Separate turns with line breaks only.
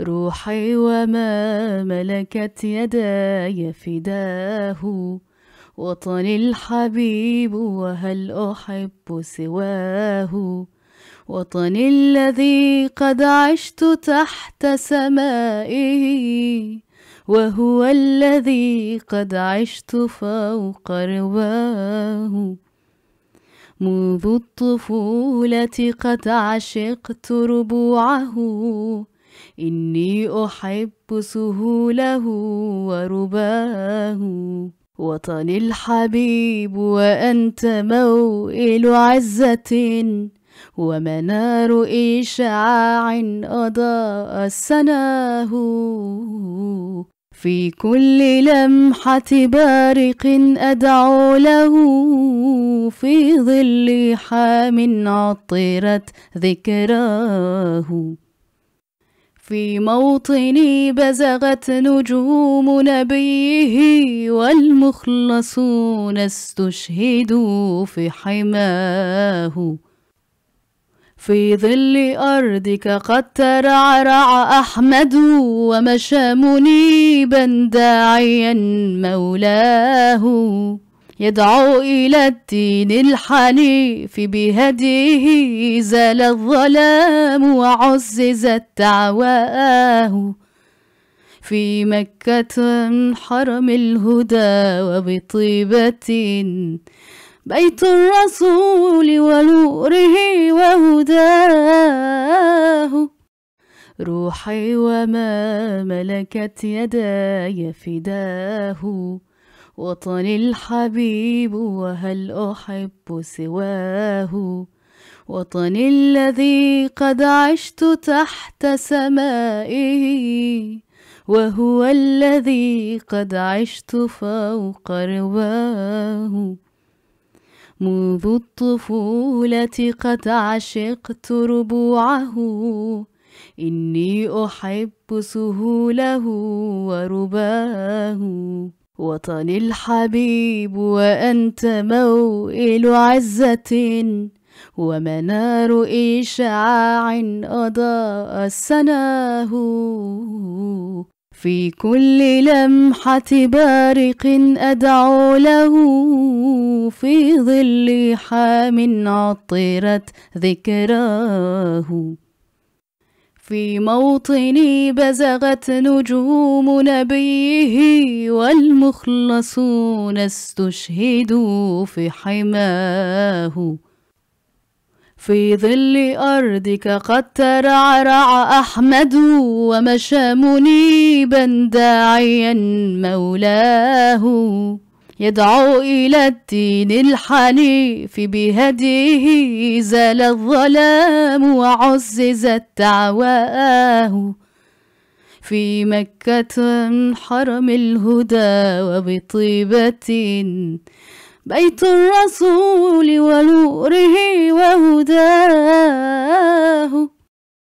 روحي وما ملكت يداي فداه وطني الحبيب وهل أحب سواه وطني الذي قد عشت تحت سمائه وهو الذي قد عشت فوق رواه منذ الطفولة قد عشقت ربوعه إني أحب سهوله ورباه وطني الحبيب وأنت موئل عزة ومنار إشعاع أضاء سناه في كل لمحة بارق أدعو له في ظل حام عطرت ذكراه في موطني بزغت نجوم نبيه والمخلصون استشهدوا في حماه في ظل أرضك قد ترعرع أحمد ومشى منيبا داعيا مولاه يدعو إلى الدين الحنيف بهديه زال الظلام وعزز التعواه في مكة حرم الهدى وبطيبة بيت الرسول ونوره وهداه روحي وما ملكت يداي فداه وطني الحبيب وهل أحب سواه وطني الذي قد عشت تحت سمائه وهو الذي قد عشت فوق رواه منذ الطفولة قد عشقت ربوعه إني أحب سهوله ورباه وطني الحبيب وأنت موئل عزة ومنار إشعاع أضاء السناه في كل لمحة بارق أدعو له في ظل حام عطرت ذكراه في موطني بزغت نجوم نبيه والمخلصون استشهدوا في حماه في ظل أرضك قد ترعرع أحمد ومشى منيبا داعيا مولاه يدعو إلى الدين الحنيف بهديه زال الظلام وعزز التعواه في مكة حرم الهدى وبطيبة بيت الرسول ونوره وهداه